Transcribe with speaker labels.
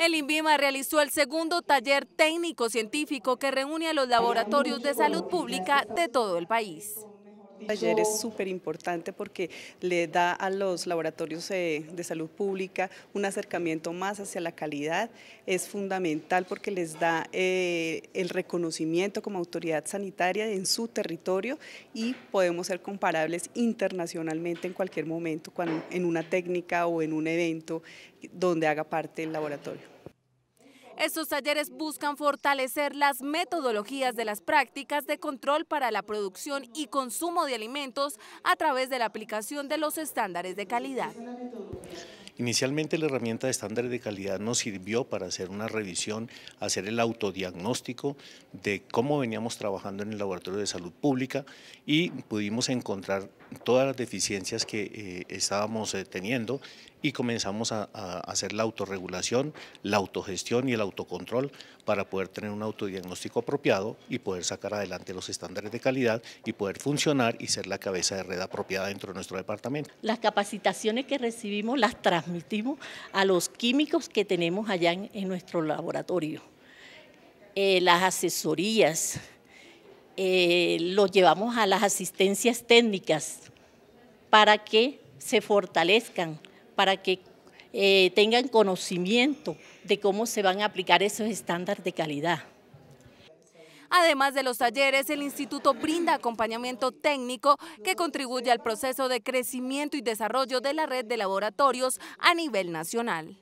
Speaker 1: El INVIMA realizó el segundo taller técnico científico que reúne a los laboratorios de salud pública de todo el país taller es
Speaker 2: súper importante porque le da a los laboratorios de salud pública un acercamiento más hacia la calidad. Es fundamental porque les da eh, el reconocimiento como autoridad sanitaria en su territorio y podemos ser comparables internacionalmente en cualquier momento, en una técnica o en un evento donde haga parte el laboratorio.
Speaker 1: Estos talleres buscan fortalecer las metodologías de las prácticas de control para la producción y consumo de alimentos a través de la aplicación de los estándares de calidad.
Speaker 3: Inicialmente la herramienta de estándares de calidad nos sirvió para hacer una revisión, hacer el autodiagnóstico de cómo veníamos trabajando en el laboratorio de salud pública y pudimos encontrar todas las deficiencias que eh, estábamos eh, teniendo y comenzamos a, hacer la autorregulación, la autogestión y el autocontrol para poder tener un autodiagnóstico apropiado y poder sacar adelante los estándares de calidad y poder funcionar y ser la cabeza de red apropiada dentro de nuestro departamento.
Speaker 4: Las capacitaciones que recibimos las transmitimos a los químicos que tenemos allá en, nuestro laboratorio. Eh, las asesorías, los eh, lo llevamos a las asistencias técnicas para que se fortalezcan, para que eh, tengan conocimiento de cómo se van a aplicar esos estándares de calidad.
Speaker 1: Además de los talleres, el instituto brinda acompañamiento técnico que contribuye al proceso de crecimiento y desarrollo de la red de laboratorios a nivel nacional.